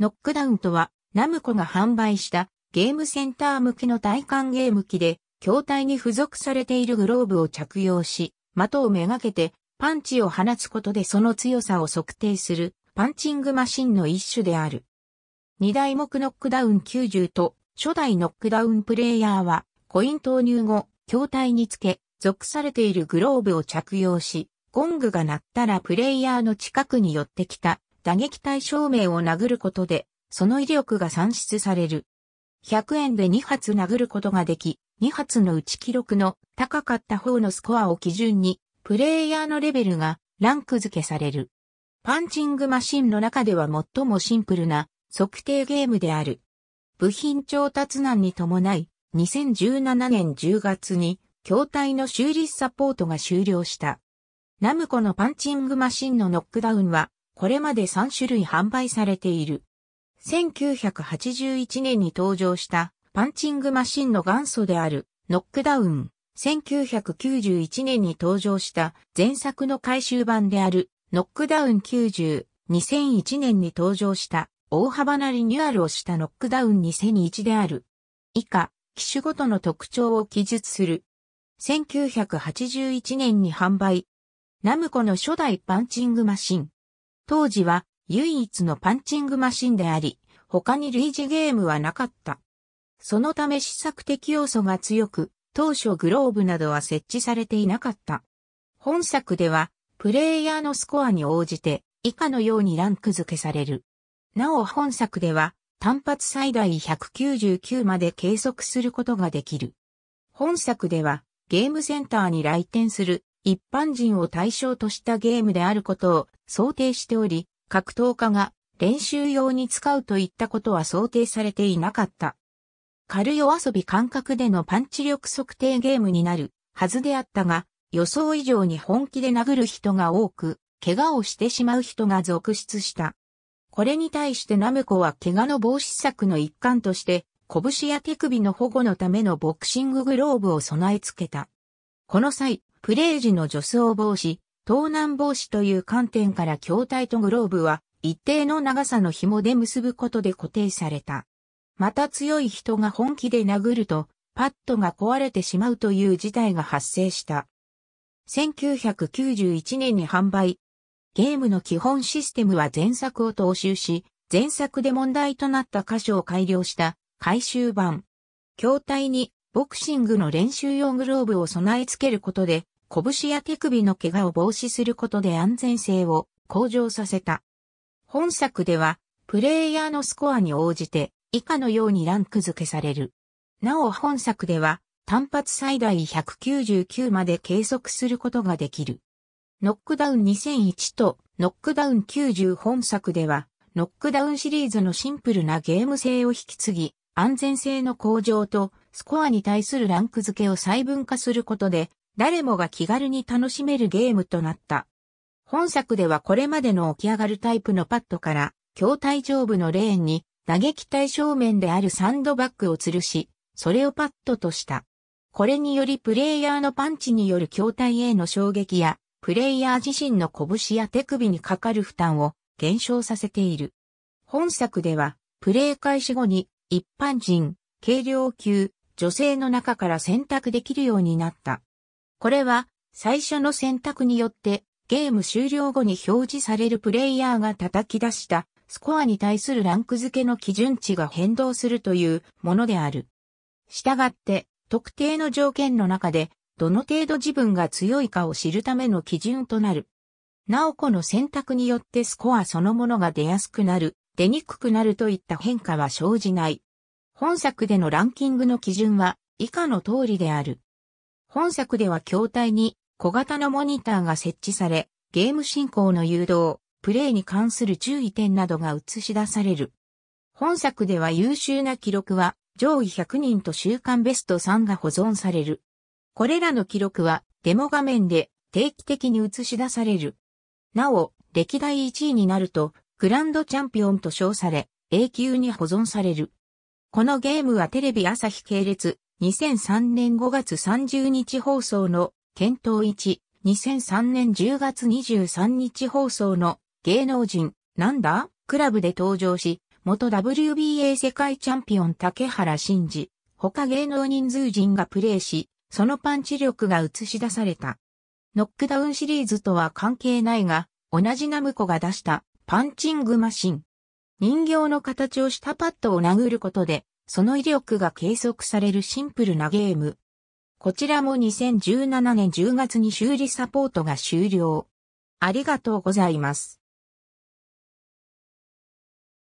ノックダウンとは、ナムコが販売したゲームセンター向けの体感ゲーム機で、筐体に付属されているグローブを着用し、的をめがけてパンチを放つことでその強さを測定するパンチングマシンの一種である。二代目ノックダウン90と初代ノックダウンプレイヤーはコイン投入後、筐体につけ、属されているグローブを着用し、ゴングが鳴ったらプレイヤーの近くに寄ってきた打撃対照明を殴ることで、その威力が算出される。100円で2発殴ることができ、2発の打ち記録の高かった方のスコアを基準に、プレイヤーのレベルがランク付けされる。パンチングマシンの中では最もシンプルな測定ゲームである。部品調達難に伴い、2017年10月に、筐体の修理サポートが終了した。ナムコのパンチングマシンのノックダウンは、これまで3種類販売されている。1981年に登場したパンチングマシンの元祖であるノックダウン。1991年に登場した前作の回収版であるノックダウン90。2001年に登場した大幅なリニューアルをしたノックダウン2001である。以下、機種ごとの特徴を記述する。1981年に販売。ナムコの初代パンチングマシン。当時は唯一のパンチングマシンであり、他に類似ゲームはなかった。そのため試作的要素が強く、当初グローブなどは設置されていなかった。本作では、プレイヤーのスコアに応じて、以下のようにランク付けされる。なお本作では、単発最大199まで計測することができる。本作では、ゲームセンターに来店する一般人を対象としたゲームであることを想定しており、格闘家が練習用に使うといったことは想定されていなかった。軽お遊び感覚でのパンチ力測定ゲームになるはずであったが、予想以上に本気で殴る人が多く、怪我をしてしまう人が続出した。これに対してナムコは怪我の防止策の一環として、拳や手首の保護のためのボクシンググローブを備え付けた。この際、プレー時の助走防止、盗難防止という観点から筐体とグローブは一定の長さの紐で結ぶことで固定された。また強い人が本気で殴ると、パッドが壊れてしまうという事態が発生した。1991年に販売。ゲームの基本システムは前作を踏襲し、前作で問題となった箇所を改良した回収版。筐体にボクシングの練習用グローブを備え付けることで、拳や手首の怪我を防止することで安全性を向上させた。本作では、プレイヤーのスコアに応じて、以下のようにランク付けされる。なお本作では、単発最大199まで計測することができる。ノックダウン2001とノックダウン90本作では、ノックダウンシリーズのシンプルなゲーム性を引き継ぎ、安全性の向上とスコアに対するランク付けを細分化することで、誰もが気軽に楽しめるゲームとなった。本作ではこれまでの起き上がるタイプのパッドから、筐体上部のレーンに打撃対正面であるサンドバッグを吊るし、それをパッドとした。これによりプレイヤーのパンチによる筐体への衝撃や、プレイヤー自身の拳や手首にかかる負担を減少させている。本作では、プレイ開始後に一般人、軽量級、女性の中から選択できるようになった。これは最初の選択によってゲーム終了後に表示されるプレイヤーが叩き出したスコアに対するランク付けの基準値が変動するというものである。したがって特定の条件の中でどの程度自分が強いかを知るための基準となる。なおこの選択によってスコアそのものが出やすくなる、出にくくなるといった変化は生じない。本作でのランキングの基準は以下の通りである。本作では筐体に小型のモニターが設置され、ゲーム進行の誘導、プレイに関する注意点などが映し出される。本作では優秀な記録は上位100人と週間ベスト3が保存される。これらの記録はデモ画面で定期的に映し出される。なお、歴代1位になるとグランドチャンピオンと称され、永久に保存される。このゲームはテレビ朝日系列、2003年5月30日放送の検討1、2003年10月23日放送の芸能人、なんだクラブで登場し、元 WBA 世界チャンピオン竹原慎治、他芸能人数人がプレーし、そのパンチ力が映し出された。ノックダウンシリーズとは関係ないが、同じナムコが出したパンチングマシン。人形の形をしたパッドを殴ることで、その威力が計測されるシンプルなゲーム。こちらも2017年10月に修理サポートが終了。ありがとうございます。